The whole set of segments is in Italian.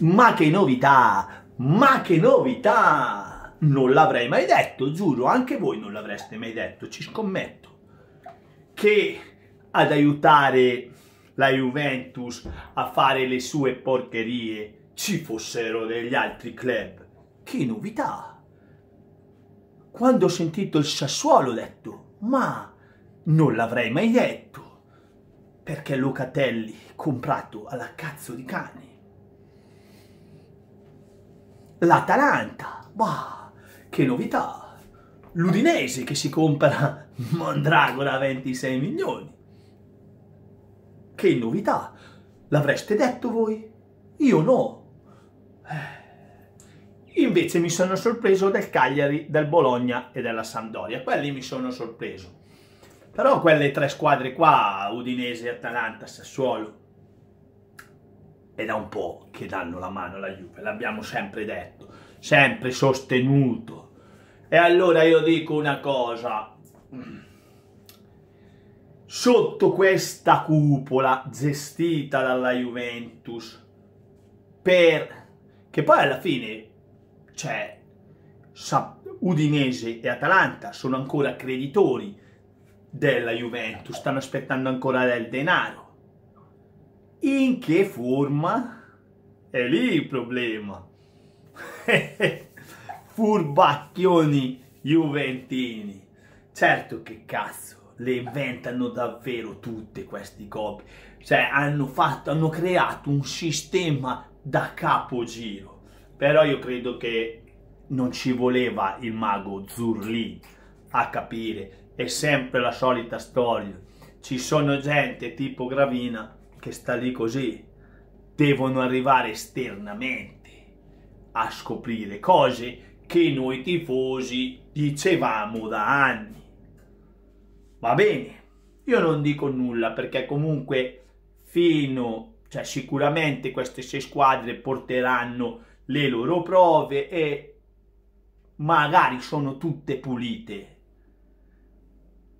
Ma che novità! Ma che novità! Non l'avrei mai detto, giuro, anche voi non l'avreste mai detto, ci scommetto. Che ad aiutare la Juventus a fare le sue porcherie ci fossero degli altri club. Che novità! Quando ho sentito il Sassuolo ho detto, ma non l'avrei mai detto, perché Locatelli comprato alla cazzo di cane l'Atalanta, bah, che novità, l'Udinese che si compra Mondragora a 26 milioni, che novità, l'avreste detto voi? Io no. Eh, invece mi sono sorpreso del Cagliari, del Bologna e della Sampdoria, quelli mi sono sorpreso. Però quelle tre squadre qua, Udinese, Atalanta, Sassuolo, è da un po' che danno la mano alla Juve, l'abbiamo sempre detto, sempre sostenuto. E allora io dico una cosa, sotto questa cupola gestita dalla Juventus, per... che poi alla fine, c'è cioè, Udinese e Atalanta sono ancora creditori della Juventus, stanno aspettando ancora del denaro. In che forma? È lì il problema. Furbacchioni juventini. Certo che cazzo, le inventano davvero tutte queste copie. Cioè, hanno, fatto, hanno creato un sistema da capogiro. Però io credo che non ci voleva il mago Zurli a capire. È sempre la solita storia. Ci sono gente tipo Gravina che sta lì così, devono arrivare esternamente a scoprire cose che noi tifosi dicevamo da anni. Va bene, io non dico nulla perché comunque fino, cioè sicuramente queste sei squadre porteranno le loro prove e magari sono tutte pulite.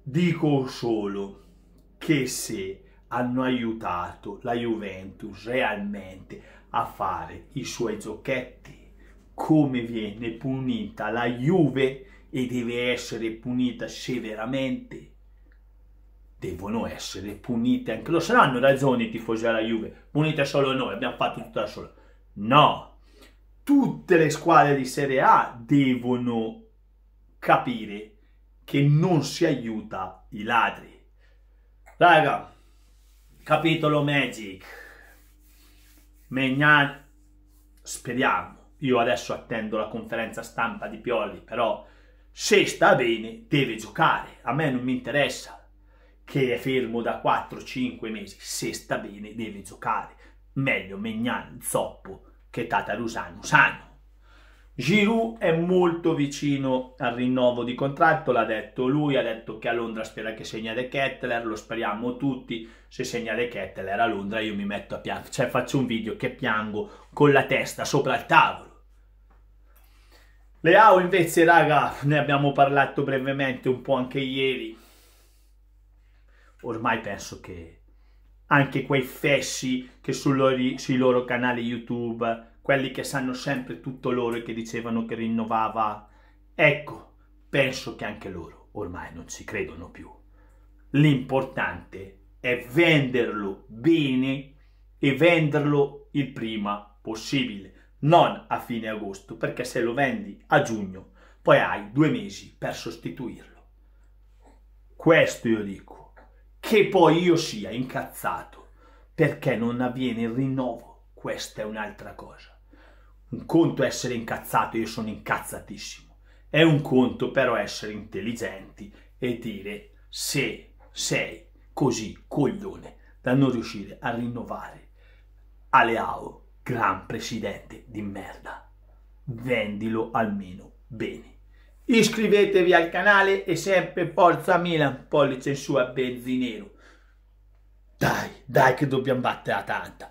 Dico solo che se hanno aiutato la Juventus realmente a fare i suoi giochetti. Come viene punita la Juve e deve essere punita severamente. Devono essere punite anche loro. Se no hanno ragione i tifosi della Juve. Punite solo noi, abbiamo fatto tutto da solo. No! Tutte le squadre di Serie A devono capire che non si aiuta i ladri. Raga, capitolo Magic. Megnan, speriamo, io adesso attendo la conferenza stampa di Pioli, però se sta bene deve giocare, a me non mi interessa che è fermo da 4-5 mesi, se sta bene deve giocare, meglio Megnan, Zoppo che Tatarusano sano. Giroud è molto vicino al rinnovo di contratto, l'ha detto lui, ha detto che a Londra spera che segna De Kettler, lo speriamo tutti, se segna De Kettler a Londra io mi metto a piangere, cioè faccio un video che piango con la testa sopra il tavolo. Leao invece, raga, ne abbiamo parlato brevemente un po' anche ieri, ormai penso che anche quei fessi che sui loro, sui loro canali YouTube quelli che sanno sempre tutto loro e che dicevano che rinnovava. Ecco, penso che anche loro ormai non ci credono più. L'importante è venderlo bene e venderlo il prima possibile, non a fine agosto, perché se lo vendi a giugno, poi hai due mesi per sostituirlo. Questo io dico, che poi io sia incazzato perché non avviene il rinnovo, questa è un'altra cosa. Un conto è essere incazzato, io sono incazzatissimo. È un conto però essere intelligenti e dire se sei così coglione da non riuscire a rinnovare Aleao, gran presidente di merda. Vendilo almeno bene. Iscrivetevi al canale e sempre forza Milan, pollice in su a benzinero. Dai, dai che dobbiamo battere la tanta.